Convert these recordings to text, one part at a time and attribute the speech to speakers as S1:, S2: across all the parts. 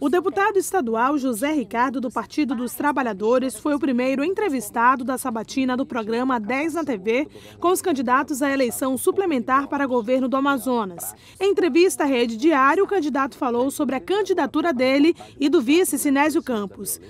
S1: O deputado estadual José Ricardo, do Partido dos Trabalhadores, foi o primeiro entrevistado da sabatina do programa 10 na TV com os candidatos à eleição suplementar para governo do Amazonas. Em entrevista à Rede Diário, o candidato falou sobre a candidatura dele e do vice Sinésio Campos.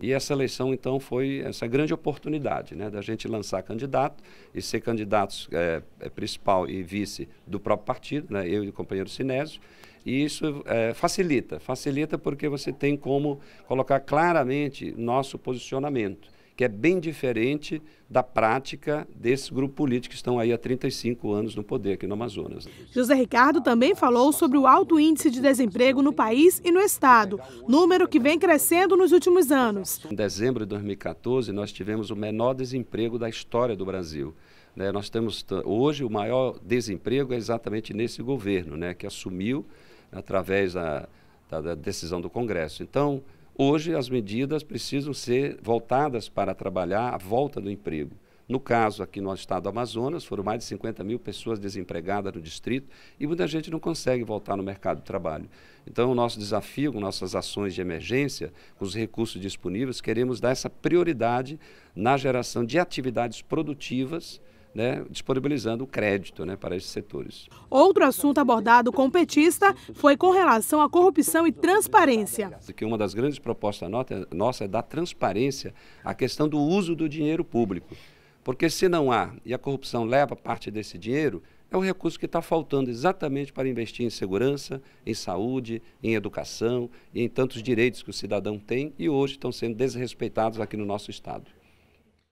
S2: E essa eleição, então, foi essa grande oportunidade né, da gente lançar candidato e ser candidatos é, principal e vice do próprio partido, né, eu e o companheiro Sinésio. E isso é, facilita, facilita porque você tem como colocar claramente nosso posicionamento que é bem diferente da prática desse grupo político que estão aí há 35 anos no poder aqui no Amazonas.
S1: José Ricardo também falou sobre o alto índice de desemprego no país e no estado, número que vem crescendo nos últimos anos.
S2: Em dezembro de 2014, nós tivemos o menor desemprego da história do Brasil. Né, nós temos hoje o maior desemprego é exatamente nesse governo, né, que assumiu através da, da, da decisão do Congresso. Então, Hoje, as medidas precisam ser voltadas para trabalhar a volta do emprego. No caso, aqui no estado do Amazonas, foram mais de 50 mil pessoas desempregadas no distrito e muita gente não consegue voltar no mercado de trabalho. Então, o nosso desafio, com nossas ações de emergência, com os recursos disponíveis, queremos dar essa prioridade na geração de atividades produtivas né, disponibilizando crédito né, para esses setores.
S1: Outro assunto abordado com o petista foi com relação à corrupção e transparência.
S2: Que uma das grandes propostas nossa é dar transparência à questão do uso do dinheiro público. Porque se não há e a corrupção leva parte desse dinheiro, é um recurso que está faltando exatamente para investir em segurança, em saúde, em educação e em tantos direitos que o cidadão tem e hoje estão sendo desrespeitados aqui no nosso Estado.